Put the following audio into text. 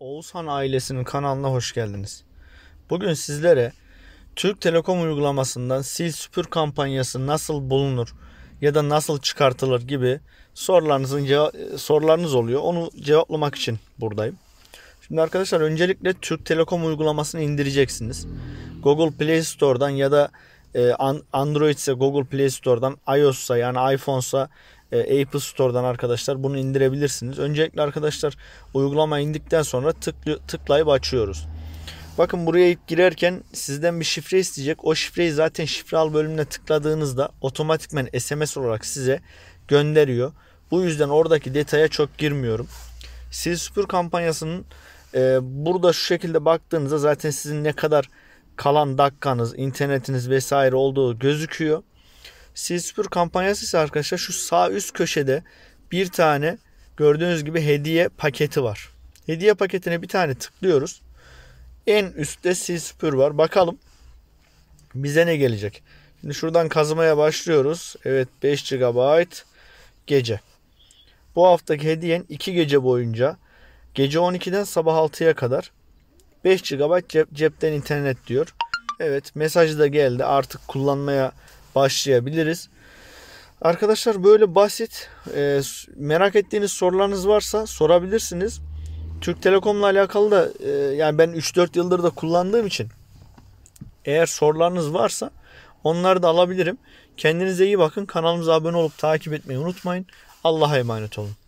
Oğuzhan ailesinin kanalına hoş geldiniz. Bugün sizlere Türk Telekom uygulamasından sil süpür kampanyası nasıl bulunur ya da nasıl çıkartılır gibi sorularınızın sorularınız oluyor. Onu cevaplamak için buradayım. Şimdi arkadaşlar öncelikle Türk Telekom uygulamasını indireceksiniz. Google Play Store'dan ya da e, Android ise Google Play Store'dan, iOS ise yani iPhone e, Apple Store'dan arkadaşlar bunu indirebilirsiniz. Öncelikle arkadaşlar uygulama indikten sonra tıklı, tıklayıp açıyoruz. Bakın buraya ilk girerken sizden bir şifre isteyecek. O şifreyi zaten şifre al bölümüne tıkladığınızda otomatikmen SMS olarak size gönderiyor. Bu yüzden oradaki detaya çok girmiyorum. Sil Süpür kampanyasının e, burada şu şekilde baktığınızda zaten sizin ne kadar kalan dakikanız, internetiniz vesaire olduğu gözüküyor. Sil Süpür kampanyası ise arkadaşlar şu sağ üst köşede bir tane gördüğünüz gibi hediye paketi var. Hediye paketine bir tane tıklıyoruz. En üstte Sil Süpür var. Bakalım bize ne gelecek. Şimdi şuradan kazımaya başlıyoruz. Evet 5 GB gece. Bu haftaki hediyen 2 gece boyunca gece 12'den sabah 6'ya kadar 5 GB cep, cepten internet diyor. Evet mesajı da geldi. Artık kullanmaya başlayabiliriz. Arkadaşlar böyle basit e, merak ettiğiniz sorularınız varsa sorabilirsiniz. Türk Telekom'la alakalı da e, yani ben 3-4 yıldır da kullandığım için eğer sorularınız varsa onları da alabilirim. Kendinize iyi bakın. Kanalımıza abone olup takip etmeyi unutmayın. Allah'a emanet olun.